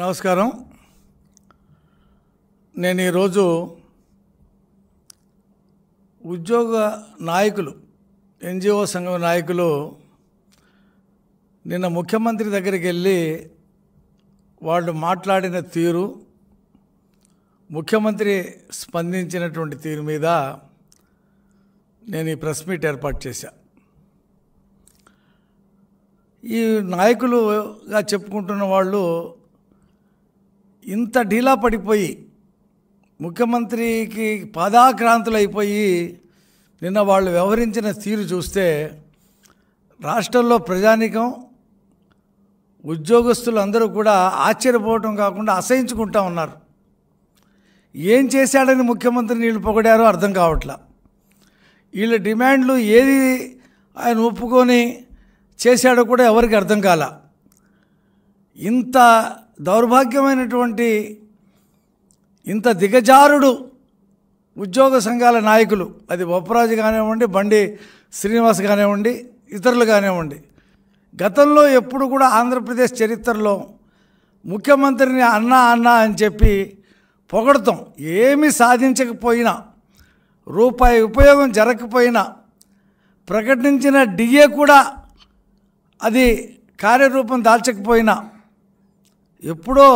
నమస్కారం నేను ఈరోజు ఉద్యోగ నాయకులు ఎన్జిఓ సంఘం నాయకులు నిన్న ముఖ్యమంత్రి దగ్గరికి వెళ్ళి వాళ్ళు మాట్లాడిన తీరు ముఖ్యమంత్రి స్పందించినటువంటి తీరు మీద నేను ఈ ప్రెస్ మీట్ ఏర్పాటు చేశాను ఈ నాయకులుగా చెప్పుకుంటున్న వాళ్ళు ఇంత ఢీలా పడిపోయి ముఖ్యమంత్రికి పాదాక్రాంతులు అయిపోయి నిన్న వాళ్ళు వ్యవహరించిన తీరు చూస్తే రాష్ట్రంలో ప్రజానికం ఉద్యోగస్తులు అందరూ కూడా ఆశ్చర్యపోవటం కాకుండా అసహించుకుంటా ఉన్నారు ఏం చేశాడని ముఖ్యమంత్రి నీళ్ళు పొగడారో అర్థం కావట్లా వీళ్ళ డిమాండ్లు ఏది ఆయన ఒప్పుకొని చేశాడో కూడా ఎవరికి అర్థం కాలా ఇంత దౌర్భాగ్యమైనటువంటి ఇంత దిగజారుడు ఉద్యోగ సంఘాల నాయకులు అది బొప్పరాజు కానివ్వండి బండి శ్రీనివాస్ కానివ్వండి ఇతరులు కానివ్వండి గతంలో ఎప్పుడు కూడా ఆంధ్రప్రదేశ్ చరిత్రలో ముఖ్యమంత్రిని అన్నా అన్నా అని చెప్పి పొగడతాం ఏమీ సాధించకపోయినా రూపాయి ఉపయోగం జరగకపోయినా ప్రకటించిన డిఏ కూడా అది కార్యరూపం దాల్చకపోయినా ఎప్పుడో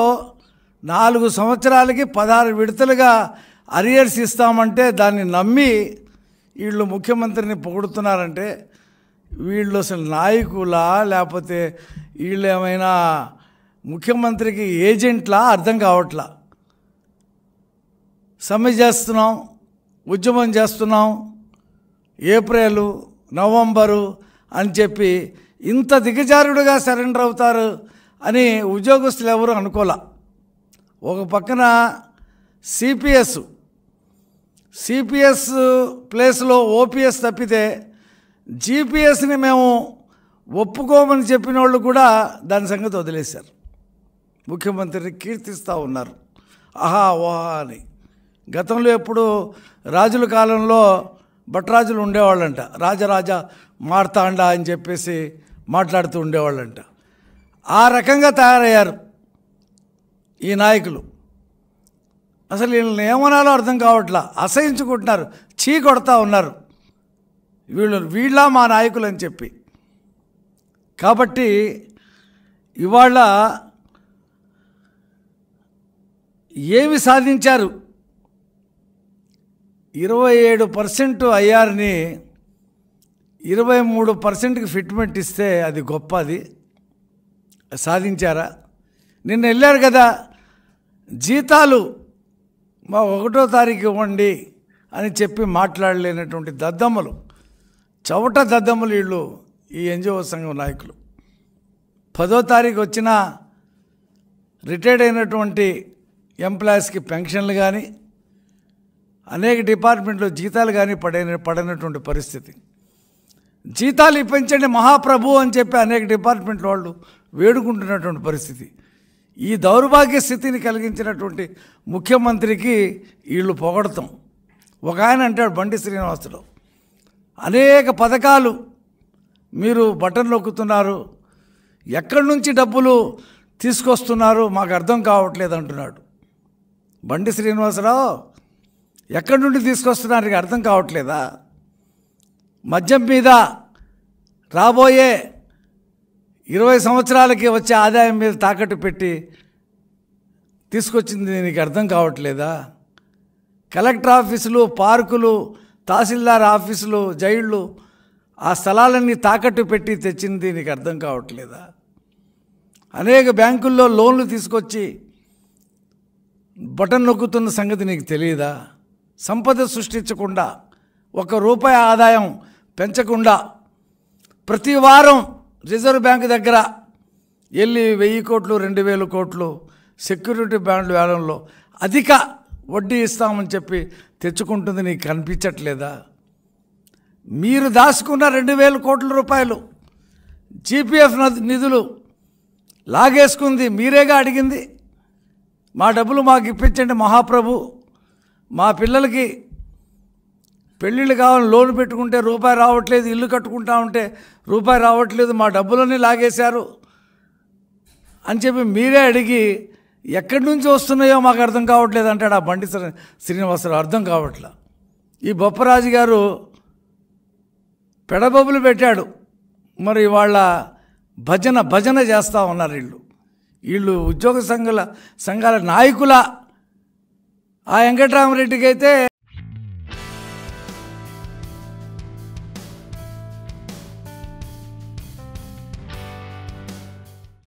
నాలుగు సంవత్సరాలకి పదహారు విడతలుగా అరియర్స్ ఇస్తామంటే దాన్ని నమ్మి వీళ్ళు ముఖ్యమంత్రిని పొగుడుతున్నారంటే వీళ్ళు అసలు నాయకులా లేకపోతే వీళ్ళు ఏమైనా ముఖ్యమంత్రికి ఏజెంట్లా అర్థం కావట్లా సమ్మె చేస్తున్నాం ఉద్యమం చేస్తున్నాం ఏప్రిల్ నవంబరు అని చెప్పి ఇంత దిగజారుడుగా సరెండర్ అవుతారు అని ఉద్యోగస్తులు ఎవరు అనుకోలే ఒక పక్కన సిపిఎస్ సిపిఎస్ ప్లేస్లో ఓపీఎస్ తప్పితే జీపీఎస్ని మేము ఒప్పుకోమని చెప్పిన వాళ్ళు కూడా దాని సంగతి వదిలేశారు ముఖ్యమంత్రిని కీర్తిస్తూ ఉన్నారు ఆహా ఓహా అని గతంలో ఎప్పుడు రాజుల కాలంలో భట్రాజులు ఉండేవాళ్ళంట రాజరాజ మార్తాండ అని చెప్పేసి మాట్లాడుతూ ఉండేవాళ్ళంట ఆ రకంగా తయారయ్యారు ఈ నాయకులు అసలు వీళ్ళని ఏమనాలో అర్థం కావట్లా అసహించుకుంటున్నారు చీ కొడతా ఉన్నారు వీళ్ళు వీళ్ళ మా నాయకులు అని చెప్పి కాబట్టి ఇవాళ ఏమి సాధించారు ఇరవై ఏడు పర్సెంట్ అయ్యారని ఇరవై మూడు పర్సెంట్కి ఫిట్మెంట్ ఇస్తే అది గొప్ప అది సాధించారా నిన్న వెళ్ళారు కదా జీతాలు మా ఒకటో తారీఖు ఇవ్వండి అని చెప్పి మాట్లాడలేనటువంటి దద్దమ్మలు చవట దద్దమ్మలు వీళ్ళు ఈ ఎన్జిఓ సంఘం నాయకులు పదో తారీఖు వచ్చిన రిటైర్డ్ అయినటువంటి ఎంప్లాయీస్కి పెన్షన్లు కానీ అనేక డిపార్ట్మెంట్లో జీతాలు కానీ పడైన పడనటువంటి పరిస్థితి జీతాలు ఇప్పించండి మహాప్రభు అని చెప్పి అనేక డిపార్ట్మెంట్ వాళ్ళు వేడుకుంటున్నటువంటి పరిస్థితి ఈ దౌర్భాగ్య స్థితిని కలిగించినటువంటి ముఖ్యమంత్రికి వీళ్ళు పొగడతాం ఒక ఆయన అంటాడు బండి శ్రీనివాసుడు అనేక పథకాలు మీరు బటన్ నొక్కుతున్నారు ఎక్కడి నుంచి డబ్బులు తీసుకొస్తున్నారు మాకు అర్థం కావట్లేదు అంటున్నాడు బండి శ్రీనివాసరావు ఎక్కడి నుండి తీసుకొస్తున్నారు అర్థం కావట్లేదా మద్యం మీద రాబోయే ఇరవై సంవత్సరాలకి వచ్చే ఆదాయం మీద తాకట్టు పెట్టి తీసుకొచ్చింది నీకు అర్థం కావట్లేదా కలెక్టర్ ఆఫీసులు పార్కులు తహసీల్దార్ ఆఫీసులు జైళ్ళు ఆ స్థలాలన్నీ తాకట్టు పెట్టి తెచ్చింది నీకు అర్థం కావట్లేదా అనేక బ్యాంకుల్లో లోన్లు తీసుకొచ్చి బటన్ నొక్కుతున్న సంగతి నీకు తెలియదా సంపద సృష్టించకుండా ఒక రూపాయి ఆదాయం పెంచకుండా ప్రతి వారం రిజర్వ్ బ్యాంక్ దగ్గర వెళ్ళి వెయ్యి కోట్లు రెండు వేల కోట్లు సెక్యూరిటీ బాండ్లు వేలంలో అధిక వడ్డీ ఇస్తామని చెప్పి తెచ్చుకుంటుంది నీకు కనిపించట్లేదా మీరు దాచుకున్న రెండు వేల కోట్ల రూపాయలు జీపీఎఫ్ నిధులు లాగేసుకుంది మీరేగా అడిగింది మా డబ్బులు మాకు ఇప్పించండి మహాప్రభు మా పిల్లలకి పెళ్ళిళ్ళు కావాలని లోన్ పెట్టుకుంటే రూపాయి రావట్లేదు ఇల్లు కట్టుకుంటా ఉంటే రూపాయి రావట్లేదు మా డబ్బులన్నీ లాగేశారు అని చెప్పి మీరే అడిగి ఎక్కడి నుంచి వస్తున్నాయో మాకు అర్థం కావట్లేదు అంటాడు ఆ బండి శ్రీనివాసరావు అర్థం కావట్లా ఈ బొప్పరాజు గారు పెడబొబ్బులు పెట్టాడు మరి వాళ్ళ భజన భజన చేస్తూ ఉన్నారు వీళ్ళు వీళ్ళు ఉద్యోగ సంఘాల సంఘాల నాయకుల ఆ వెంకటరామరెడ్డికి అయితే